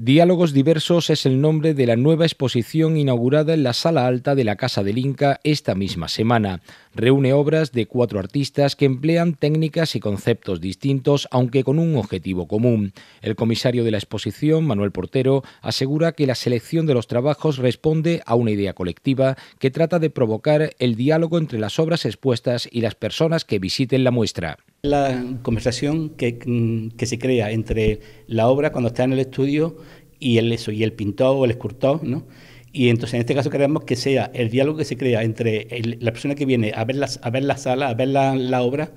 Diálogos Diversos es el nombre de la nueva exposición inaugurada en la Sala Alta de la Casa del Inca esta misma semana. Reúne obras de cuatro artistas que emplean técnicas y conceptos distintos, aunque con un objetivo común. El comisario de la exposición, Manuel Portero, asegura que la selección de los trabajos responde a una idea colectiva que trata de provocar el diálogo entre las obras expuestas y las personas que visiten la muestra la conversación que, mm, que, se crea entre la obra cuando está en el estudio y el eso, y el pintor o el escultor, ¿no? Y entonces en este caso queremos que sea el diálogo que se crea entre la persona que viene a ver, las, a ver la sala, a ver la, la obra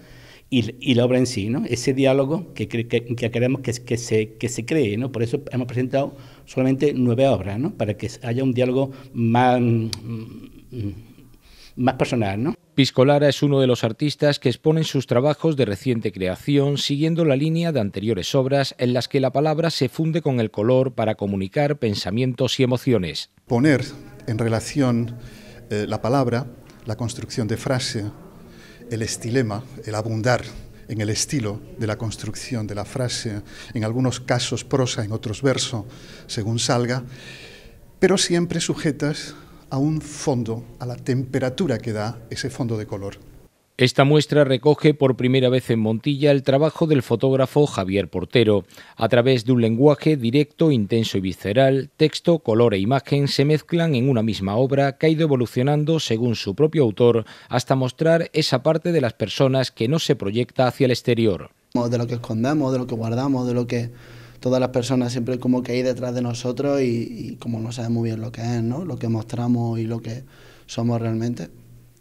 y, y, la obra en sí, ¿no? Ese diálogo que, que, que queremos que, que, se, que se cree, ¿no? Por eso hemos presentado solamente nueve obras, ¿no? Para que haya un diálogo más, mm, mm, más personal, ¿no? Piscolara es uno de los artistas que exponen sus trabajos de reciente creación siguiendo la línea de anteriores obras en las que la palabra se funde con el color para comunicar pensamientos y emociones. Poner en relación eh, la palabra, la construcción de frase, el estilema, el abundar en el estilo de la construcción de la frase, en algunos casos prosa, en otros verso, según salga, pero siempre sujetas a un fondo, a la temperatura que da ese fondo de color. Esta muestra recoge por primera vez en Montilla el trabajo del fotógrafo Javier Portero. A través de un lenguaje directo, intenso y visceral, texto, color e imagen se mezclan en una misma obra que ha ido evolucionando según su propio autor hasta mostrar esa parte de las personas que no se proyecta hacia el exterior. De lo que escondemos, de lo que guardamos, de lo que todas las personas siempre como que hay detrás de nosotros y, como no sabemos muy bien lo que es, ¿no? Lo que mostramos y lo que somos realmente,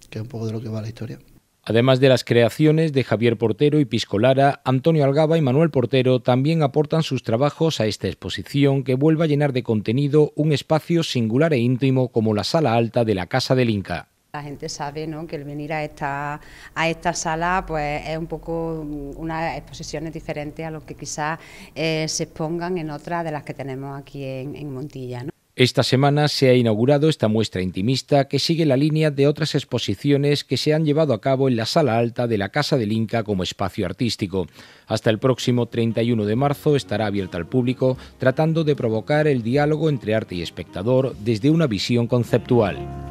que es un poco de lo que va la historia. Además de las creaciones de Javier Portero y Piscolara, Antonio Algaba y Manuel Portero también aportan sus trabajos a esta exposición que vuelve a llenar de contenido un espacio singular e íntimo como la sala alta de la Casa del Inca. La gente sabe que el venir a esta, a esta sala pues, es un poco mm, una exposición diferente a lo que quizás eh, se expongan en otras de las que tenemos aquí en, Montilla. Esta semana se ha inaugurado esta muestra intimista que sigue la línea de otras exposiciones que se han llevado a cabo en la sala alta de la Casa del Inca como espacio artístico. Hasta el próximo 31 de marzo estará abierta al público tratando de provocar el diálogo entre arte y espectador desde una visión conceptual.